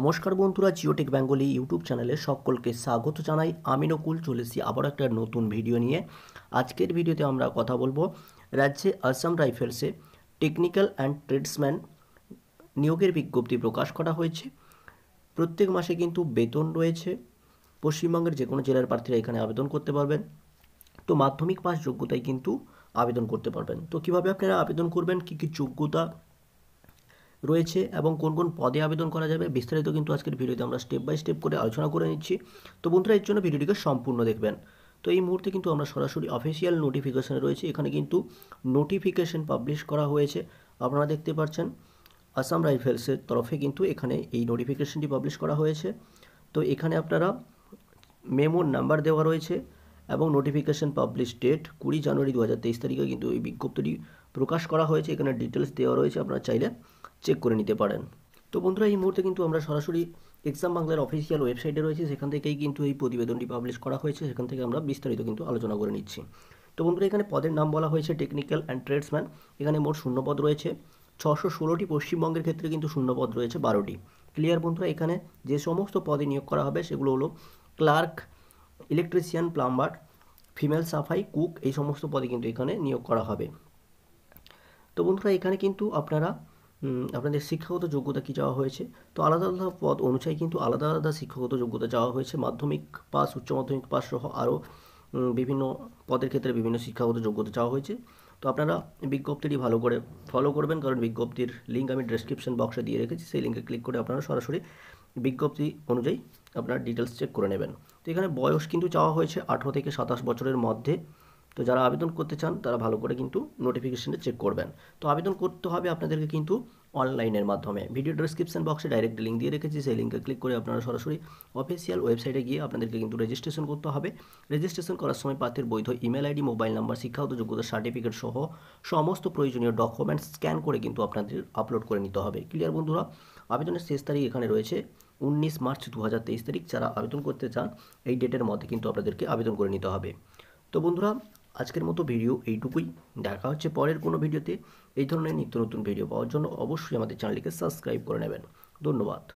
নমস্কার বন্ধুরা Geotech Bengali YouTube চ্যানেলে সকলকে স্বাগত জানাই আমি নকুল চলেছি আবার একটা নতুন ভিডিও নিয়ে আজকের ভিডিওতে আমরা কথা বলবো রাজ্যে আসাম রাইফেলসে টেকনিক্যাল অ্যান্ড ট্রেডসম্যান নিয়োগের বিজ্ঞপ্তি প্রকাশ করা হয়েছে প্রত্যেক মাসে কিন্তু বেতন রয়েছে পশ্চিমবঙ্গের যে কোনো জেলার প্রার্থীরা এখানে আবেদন করতে পারবেন তো মাধ্যমিক পাস যোগ্যতায় কিন্তু আবেদন করতে পারবেন তো কিভাবে আপনারা আবেদন করবেন কী কী যোগ্যতা রয়েছে এবং কোন কোন পদে আবেদন করা যাবে বিস্তারিত কিন্তু আজকের ভিডিওতে আমরা স্টেপ বাই স্টেপ করে আলোচনা করে নিচ্ছি তো বন্ধুরা এর জন্য ভিডিওটিকে সম্পূর্ণ দেখবেন তো এই মুহূর্তে কিন্তু আমরা সরাসরি অফিসিয়াল নোটিফিকেশানে রয়েছে এখানে কিন্তু নোটিফিকেশন পাবলিশ করা হয়েছে আপনারা দেখতে পাচ্ছেন আসাম রাইফেলসের তরফে কিন্তু এখানে এই নোটিফিকেশনটি পাবলিশ করা হয়েছে তো এখানে আপনারা মেমোর নাম্বার দেওয়া রয়েছে এবং নোটিফিকেশান পাবলিশ ডেট কুড়ি জানুয়ারি দু হাজার তেইশ তারিখে কিন্তু এই বিজ্ঞপ্তিটি প্রকাশ করা হয়েছে এখানে ডিটেলস দেওয়া রয়েছে আপনারা চাইলে চেক করে নিতে পারেন তো বন্ধুরা এই মুহূর্তে কিন্তু আমরা সরাসরি এক্সাম বাংলার অফিসিয়াল ওয়েবসাইটে রয়েছে সেখান থেকেই কিন্তু এই প্রতিবেদনটি পাবলিশ করা হয়েছে সেখান থেকে আমরা বিস্তারিত কিন্তু আলোচনা করে নিচ্ছি তো বন্ধুরা এখানে পদের নাম বলা হয়েছে টেকনিক্যাল অ্যান্ড ট্রেডসম্যান এখানে মোট শূন্যপদ রয়েছে ছশো ষোলোটি পশ্চিমবঙ্গের ক্ষেত্রে কিন্তু শূন্যপদ রয়েছে বারোটি ক্লিয়ার বন্ধুরা এখানে যে সমস্ত পদে নিয়োগ করা হবে সেগুলো হলো ক্লার্ক ইলেকট্রিশিয়ান প্লাম্বার ফিমেল সাফাই কুক এই সমস্ত পদে কিন্তু এখানে নিয়োগ করা হবে তো বন্ধুরা এখানে কিন্তু আপনারা আপনাদের শিক্ষাগত যোগ্যতা কি চাওয়া হয়েছে তো আলাদা আলাদা পদ অনুযায়ী কিন্তু আলাদা আলাদা শিক্ষাগত যোগ্যতা চাওয়া হয়েছে মাধ্যমিক পাস উচ্চ মাধ্যমিক পাস সহ আরও বিভিন্ন পদের ক্ষেত্রে বিভিন্ন শিক্ষাগত যোগ্যতা চাওয়া হয়েছে তো আপনারা বিজ্ঞপ্তিটি ভালো করে ফলো করবেন কারণ বিজ্ঞপ্তির লিঙ্ক আমি ডেসক্রিপশন বক্সে দিয়ে রেখেছি সেই লিঙ্কে ক্লিক করে আপনারা সরাসরি বিজ্ঞপ্তি অনুযায়ী আপনারা ডিটেলস চেক করে নেবেন তো এখানে বয়স কিন্তু চাওয়া হয়েছে আঠেরো থেকে সাতাশ বছরের মধ্যে তো যারা আবেদন করতে চান তারা ভালো করে কিন্তু নোটিফিকেশানটা চেক করবেন তো আবেদন করতে হবে আপনাদেরকে কিন্তু অনলাইনের মাধ্যমে ভিডিও ডিসক্রিপশন বক্সে ডাইরেক্ট লিঙ্ক দিয়ে রেখেছি সেই লিঙ্কে ক্লিক করে আপনারা সরাসরি অফিসিয়াল ওয়েবসাইটে গিয়ে আপনাদেরকে কিন্তু রেজিস্ট্রেশন করতে হবে রেজিস্ট্রেশন করার সময় পাত্রের বৈধ ইমেল আইডি মোবাইল নাম্বার শিক্ষাগত যোগ্যতা সার্টিফিকেট সহ সমস্ত প্রয়োজনীয় ডকুমেন্টস স্ক্যান করে কিন্তু আপনাদের আপলোড করে নিতে হবে ক্লিয়ার বন্ধুরা আবেদনের শেষ তারিখ এখানে রয়েছে উনিশ মার্চ দু তারিখ যারা আবেদন করতে চান এই ডেটের মধ্যে কিন্তু আপনাদেরকে আবেদন করে নিতে হবে তো বন্ধুরা আজকের মতো ভিডিও এইটুকুই দেখা হচ্ছে পরের কোনো ভিডিওতে এই ধরনের নিত্য নতুন ভিডিও পাওয়ার জন্য অবশ্যই আমাদের চ্যানেলটিকে সাবস্ক্রাইব করে নেবেন ধন্যবাদ